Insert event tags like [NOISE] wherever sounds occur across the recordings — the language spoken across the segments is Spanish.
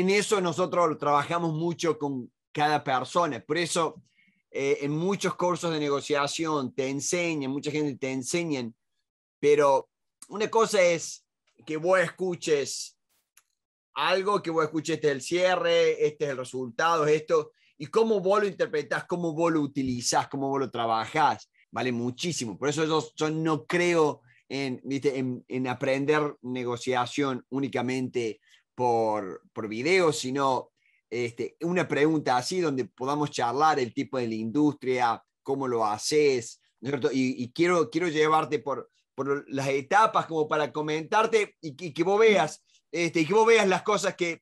en eso nosotros trabajamos mucho con cada persona. Por eso, eh, en muchos cursos de negociación te enseñan, mucha gente te enseñan, pero una cosa es que vos escuches algo, que vos escuches este el cierre, este es el resultado, esto, y cómo vos lo interpretás, cómo vos lo utilizás, cómo vos lo trabajás, vale muchísimo. Por eso yo, yo no creo en, en aprender negociación únicamente por, por video, sino este, una pregunta así donde podamos charlar el tipo de la industria, cómo lo haces, Y, quiero, quiero llevarte por, por las etapas como para comentarte y, que vos veas, este, y que vos veas las cosas que,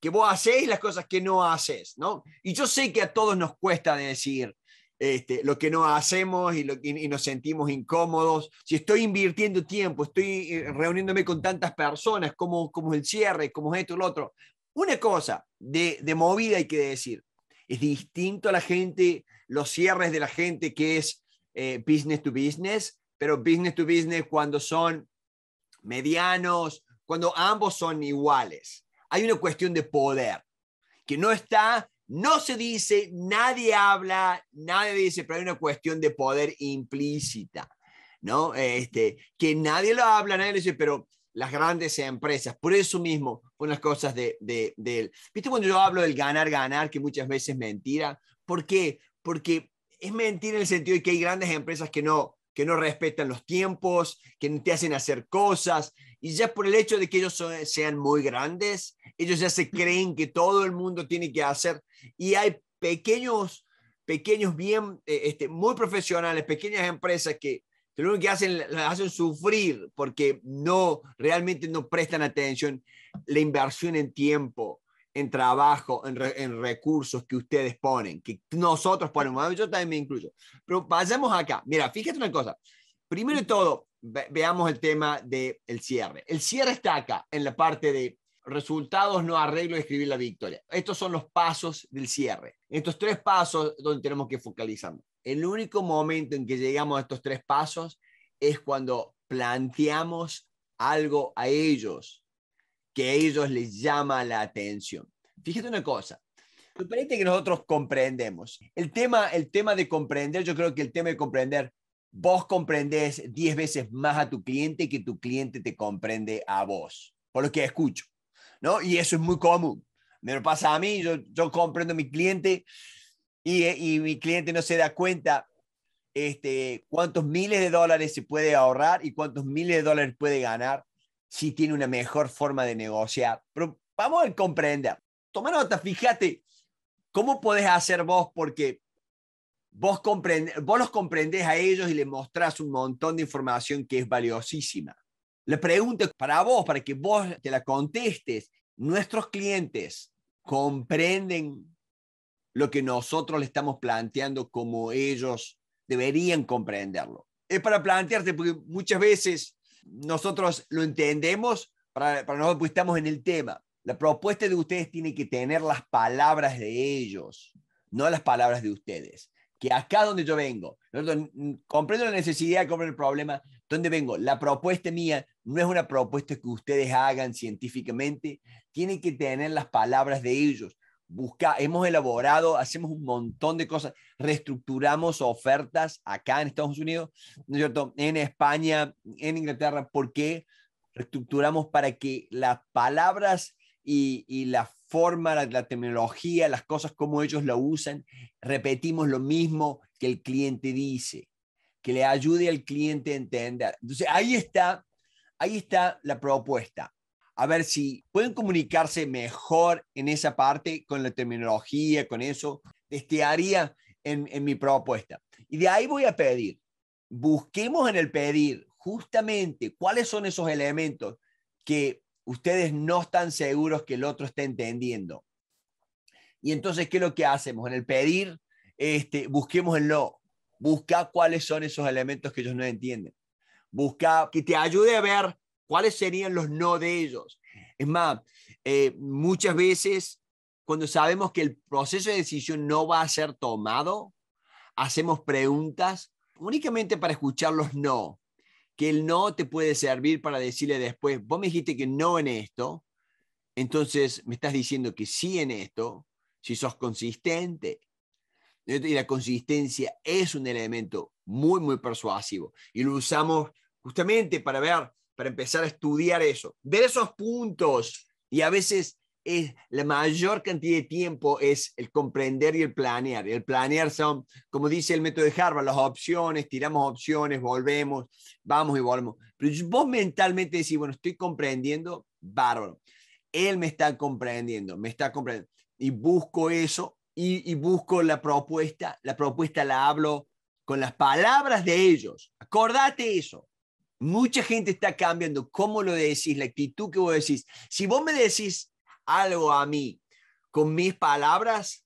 que vos haces y las cosas que no haces, ¿no? Y yo sé que a todos nos cuesta decir, este, lo que no hacemos y, lo, nos sentimos incómodos. Si estoy invirtiendo tiempo, estoy eh, reuniéndome con tantas personas, como, como el cierre, como esto, lo otro. Una cosa de, movida hay que decir, es distinto a la gente, los cierres de la gente que es eh, business to business, pero business to business cuando son medianos, cuando ambos son iguales. Hay una cuestión de poder que no está no se dice, nadie habla, nadie dice, pero hay una cuestión de poder implícita, ¿no? Este, que nadie lo habla, nadie lo dice, pero las grandes empresas, por eso mismo, unas cosas de, de, ¿Viste cuando yo hablo del ganar, ganar, que muchas veces es mentira? ¿Por qué? Porque es mentira en el sentido de que hay grandes empresas que no, que no respetan los tiempos, que no te hacen hacer cosas, y ya por el hecho de que ellos sean muy grandes, ellos ya se creen que todo el mundo tiene que hacer. Y hay pequeños, pequeños bien, eh, este, muy profesionales, pequeñas empresas que lo que hacen, las hacen sufrir porque no, realmente no prestan atención la inversión en tiempo, en trabajo, en, recursos que ustedes ponen, que nosotros ponemos, yo también me incluyo. Pero pasemos acá. Mira, fíjate una cosa. Primero de todo, veamos el tema del el cierre. El cierre está acá, en la parte de resultados, no arreglo, escribir la victoria. Estos son los pasos del cierre. Estos tres pasos donde tenemos que focalizarnos. El único momento en que llegamos a estos tres pasos es cuando planteamos algo a ellos que a ellos les llama la atención. Fíjate una cosa, me que nosotros comprendemos. El tema, el tema de comprender, yo creo que el tema de comprender vos comprendés 10 veces más a tu cliente que tu cliente te comprende a vos, por lo que escucho, ¿no? Y eso es muy común. Me lo pasa a mí, yo, yo comprendo a mi cliente y, mi cliente no se da cuenta este, cuántos miles de dólares se puede ahorrar y cuántos miles de dólares puede ganar si tiene una mejor forma de negociar. Pero vamos a comprender. Toma nota, fíjate, ¿cómo podés hacer vos? Porque vos, vos los comprendés a ellos y les mostrás un montón de información que es valiosísima. La pregunta para vos, para que vos te la contestes, nuestros clientes comprenden lo que nosotros le estamos planteando como ellos deberían comprenderlo. Es para plantearte, porque muchas veces nosotros lo entendemos, para, para nosotros estamos en el tema. La propuesta de ustedes tiene que tener las palabras de ellos, no las palabras de ustedes que acá donde yo vengo, comprendo la necesidad, comprendo el problema, donde vengo, la propuesta mía no es una propuesta que ustedes hagan científicamente, tienen que tener las palabras de ellos. Busca, hemos elaborado, hacemos un montón de cosas, reestructuramos ofertas acá en Estados Unidos, ¿no cierto? en España, en Inglaterra, ¿por qué? Reestructuramos para que las palabras y, y las forma, la, terminología, tecnología, las cosas, como ellos la usan, repetimos lo mismo que el cliente dice, que le ayude al cliente a entender. Entonces, ahí está, ahí está la propuesta. A ver si pueden comunicarse mejor en esa parte con la terminología, con eso, testearía en, en mi propuesta. Y de ahí voy a pedir, busquemos en el pedir justamente cuáles son esos elementos que ustedes no están seguros que el otro esté entendiendo. Y entonces, ¿qué es lo que hacemos? En el pedir, este, busquemos el no. Busca cuáles son esos elementos que ellos no entienden. Busca que te ayude a ver cuáles serían los no de ellos. Es más, eh, muchas veces cuando sabemos que el proceso de decisión no va a ser tomado, hacemos preguntas únicamente para escuchar los no, que el no te puede servir para decirle después, vos me dijiste que no en esto, entonces me estás diciendo que sí en esto, si sos consistente. Y la consistencia es un elemento muy, muy persuasivo. Y lo usamos justamente para ver, para empezar a estudiar eso, ver esos puntos y a veces es, la mayor cantidad de tiempo es el comprender y el planear. El planear son, como dice el método de Harvard, las opciones, tiramos opciones, volvemos, vamos y volvemos. Pero vos mentalmente decís, bueno, estoy comprendiendo, bárbaro. Él me está comprendiendo, me está comprendiendo. Y busco eso y, y busco la propuesta. La propuesta la hablo con las palabras de ellos. Acordate eso. Mucha gente está cambiando cómo lo decís, la actitud que vos decís. Si vos me decís, algo a mí con mis palabras,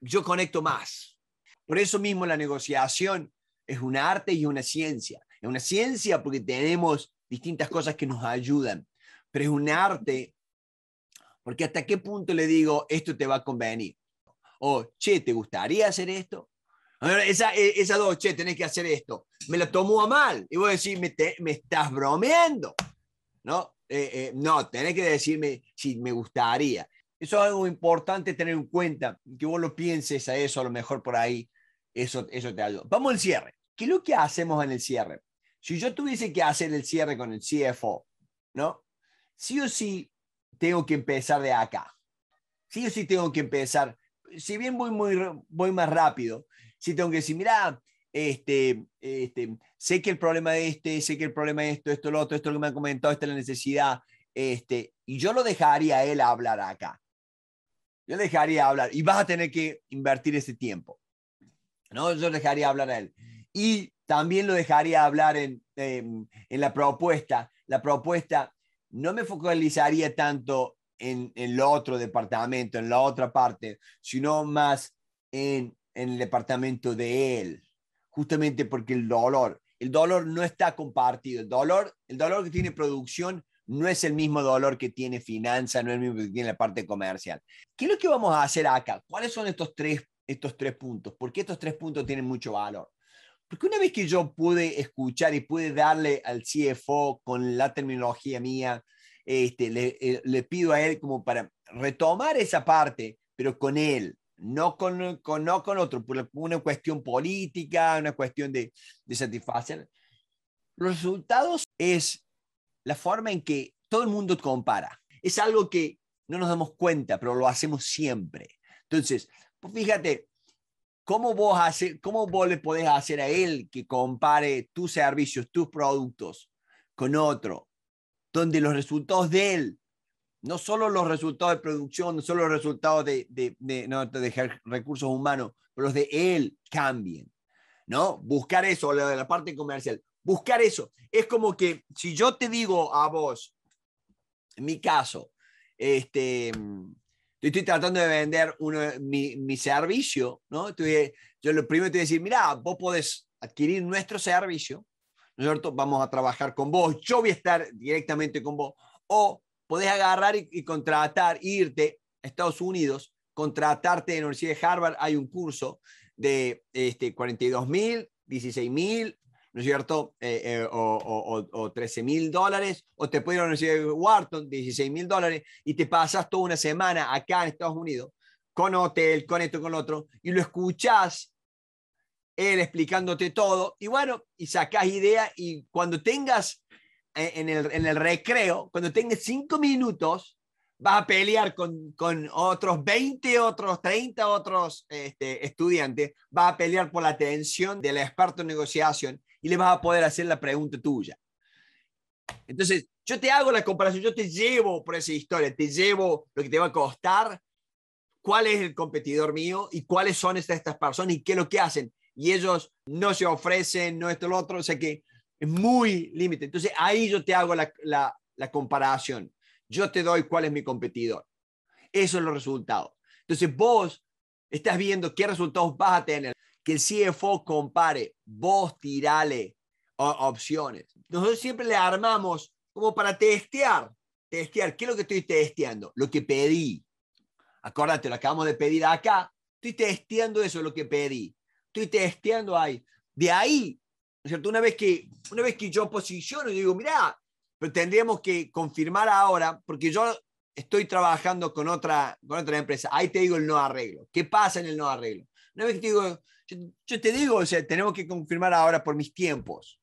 yo conecto más. Por eso mismo la negociación es un arte y una ciencia. Es una ciencia porque tenemos distintas cosas que nos ayudan, pero es un arte porque hasta qué punto le digo, esto te va a convenir. O, che, ¿te gustaría hacer esto? Esa, e, esa dos, che, tenés que hacer esto. Me lo tomo a mal. Y voy a decir, me, me estás bromeando. ¿No? Eh, eh, no, tenés que decirme, si me gustaría. Eso es algo importante tener en cuenta, que vos lo pienses a eso, a lo mejor por ahí, eso, eso te ayuda. Vamos al cierre. ¿Qué es lo que hacemos en el cierre? Si yo tuviese que hacer el cierre con el CFO, ¿no? Sí o sí tengo que empezar de acá. Sí o sí tengo que empezar. Si bien voy, muy, voy más rápido, sí tengo que decir, mira, este, este, sé que el problema de este, sé que el problema de esto, esto, lo otro, esto lo que me han comentado, esta es la necesidad, este, y yo lo dejaría a él hablar acá. Yo dejaría hablar. Y vas a tener que invertir ese tiempo. ¿no? Yo dejaría hablar a él. Y también lo dejaría hablar en, la propuesta. La propuesta no me focalizaría tanto en, el otro departamento, en la otra parte, sino más en, el departamento de él, justamente porque el dolor, el dolor no está compartido, el dolor, el dolor que tiene producción no es el mismo dolor que tiene finanza, no es el mismo que tiene la parte comercial. ¿Qué es lo que vamos a hacer acá? ¿Cuáles son estos tres, estos tres puntos? ¿Por qué estos tres puntos tienen mucho valor? Porque una vez que yo pude escuchar y pude darle al CFO con la terminología mía, este, eh, le, pido a él como para retomar esa parte, pero con él, no con, otro, por una cuestión política, una cuestión de, de satisfacer. Los resultados es la forma en que todo el mundo compara. Es algo que no nos damos cuenta, pero lo hacemos siempre. Entonces, fíjate, ¿cómo vos, hace, cómo vos le podés hacer a él que compare tus servicios, tus productos con otro? Donde los resultados de él, no solo los resultados de producción, no solo los resultados de, no, de recursos humanos, pero los de él cambien. ¿no? Buscar eso, de la parte comercial buscar eso. Es como que si yo te digo a vos, en mi caso, este, estoy tratando de vender uno, mi, servicio, ¿no? yo lo primero te voy a decir, mira, vos podés adquirir nuestro servicio, ¿no cierto? Vamos a trabajar con vos, yo voy a estar directamente con vos, o podés agarrar y, contratar, irte a Estados Unidos, contratarte en la Universidad de Harvard, hay un curso de este, 42 mil, 16 mil, ¿no es cierto? Eh, eh, o, o, o 13 mil dólares, o te pudieron decir Wharton 16 mil dólares y te pasas toda una semana acá en Estados Unidos con hotel, con esto, con lo otro, y lo escuchás él explicándote todo, y bueno, y sacás idea, y cuando tengas eh, en el, en el recreo, cuando tengas cinco minutos, vas a pelear con, con, otros 20, otros 30, otros este, estudiantes, vas a pelear por la atención del experto en negociación y le vas a poder hacer la pregunta tuya. Entonces, yo te hago la comparación, yo te llevo por esa historia, te llevo lo que te va a costar, cuál es el competidor mío y cuáles son estas, estas personas y qué es lo que hacen. Y ellos no se ofrecen, no esto, lo otro, o sea que es muy límite. Entonces, ahí yo te hago la, comparación. Yo te doy cuál es mi competidor. eso es los resultado Entonces, vos estás viendo qué resultados vas a tener que el CFO compare, vos tirale opciones. Nosotros siempre le armamos como para testear, testear, ¿qué es lo que estoy testeando? Lo que pedí. Acordate, lo acabamos de pedir acá. Estoy testeando eso, lo que pedí. Estoy testeando ahí. De ahí, cierto? Una vez que, una vez que yo posiciono, yo digo, mira pero tendríamos que confirmar ahora, porque yo estoy trabajando con otra, con otra empresa. Ahí te digo el no arreglo. ¿Qué pasa en el no arreglo? Una vez que te digo, yo, te digo, o sea, tenemos que confirmar ahora por mis tiempos.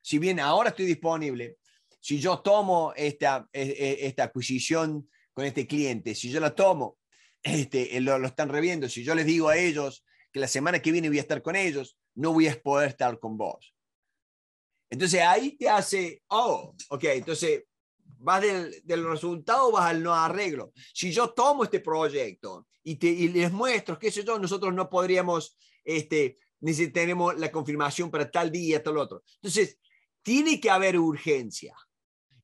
Si bien ahora estoy disponible, si yo tomo esta, e, e, esta adquisición con este cliente, si yo la tomo, este, eh, lo, están reviendo, si yo les digo a ellos que la semana que viene voy a estar con ellos, no voy a poder estar con vos. Entonces ahí te hace, oh, ok, entonces vas del, del resultado, vas al no arreglo. Si yo tomo este proyecto y, te, y les muestro, qué sé yo, nosotros no podríamos este, tenemos la confirmación para tal día, tal otro. Entonces, tiene que haber urgencia.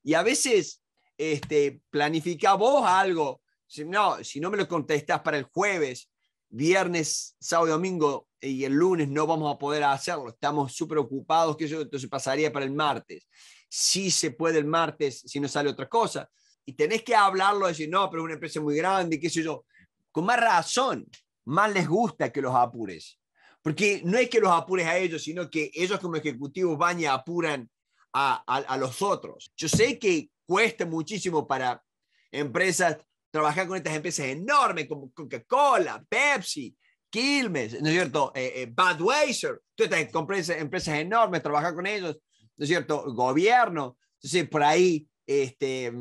Y a veces, este, planifica vos algo. Si no, si no me lo contestas para el jueves, viernes, sábado, domingo y el lunes no vamos a poder hacerlo. Estamos súper ocupados, que eso entonces pasaría para el martes. Si se puede el martes, si no sale otra cosa. Y tenés que hablarlo, decir, no, pero es una empresa muy grande, qué sé yo. Con más razón, más les gusta que los apures. Porque no es que los apures a ellos, sino que ellos como ejecutivos van y apuran a, los otros. Yo sé que cuesta muchísimo para empresas trabajar con estas empresas enormes como Coca-Cola, Pepsi, Quilmes, ¿no es cierto? Eh, eh, badweiser todas estas empresas, empresas enormes, trabajar con ellos, ¿no es cierto? Gobierno, entonces por ahí este,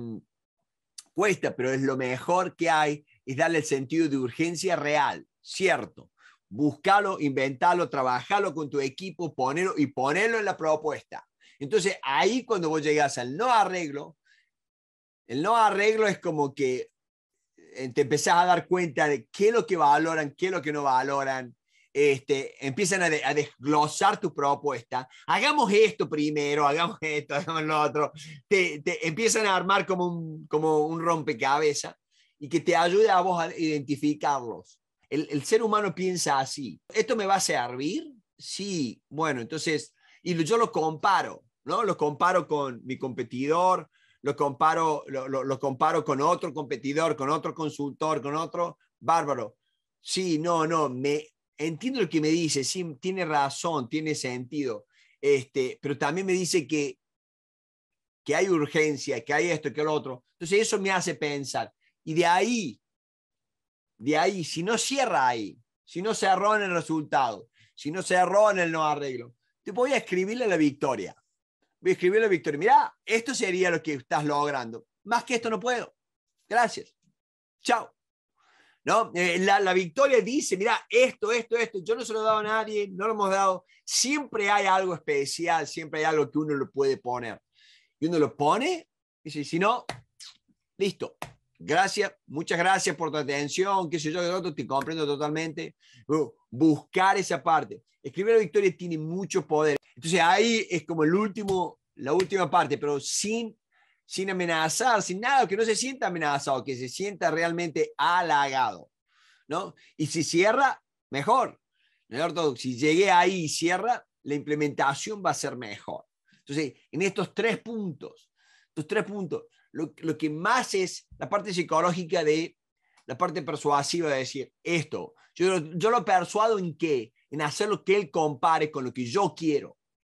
cuesta, pero es lo mejor que hay, es darle el sentido de urgencia real, cierto buscalo, inventalo, trabajarlo con tu equipo, ponelo y ponerlo en la propuesta. Entonces, ahí cuando vos llegas al no arreglo, el no arreglo es como que eh, te empezás a dar cuenta de qué es lo que valoran, qué es lo que no valoran. Este, empiezan a, desglosar tu propuesta. Hagamos esto primero, hagamos [LAUGHS] esto, hagamos lo otro. Te, empiezan a armar como un, como un rompecabezas y que te ayude a vos a identificarlos. El, ser humano piensa así, ¿esto me va a servir? Sí, bueno, entonces, y yo lo comparo, ¿no? Lo comparo con mi competidor, lo comparo, lo, comparo con otro competidor, con otro consultor, con otro, bárbaro. Sí, no, no, me, entiendo lo que me dice, sí, tiene razón, tiene sentido, este, pero también me dice que, que hay urgencia, que hay esto, que lo otro. Entonces eso me hace pensar. Y de ahí de ahí, si no cierra ahí, si no se en el resultado, si no se roba en el no arreglo, te voy a escribirle la victoria. Voy a escribirle la victoria. Mirá, esto sería lo que estás logrando. Más que esto no puedo. Gracias. Chao. ¿No? Eh, la, victoria dice, mira, esto, esto, esto, yo no se lo he dado a nadie, no lo hemos dado. Siempre hay algo especial, siempre hay algo que uno lo puede poner. Y uno lo pone, y dice, si no, listo, Gracias, muchas gracias por tu atención, qué sé yo, otro, te comprendo totalmente. Buscar esa parte. Escribir la victoria tiene mucho poder. Entonces ahí es como el último, la última parte, pero sin, sin amenazar, sin nada, que no se sienta amenazado, que se sienta realmente halagado. ¿no? Y si cierra, mejor. Si llegué ahí y cierra, la implementación va a ser mejor. Entonces, en estos tres puntos, estos tres puntos, lo, que más es la parte psicológica de la parte persuasiva de decir esto. Yo, yo lo persuado en qué, en hacer lo que él compare con lo que yo quiero.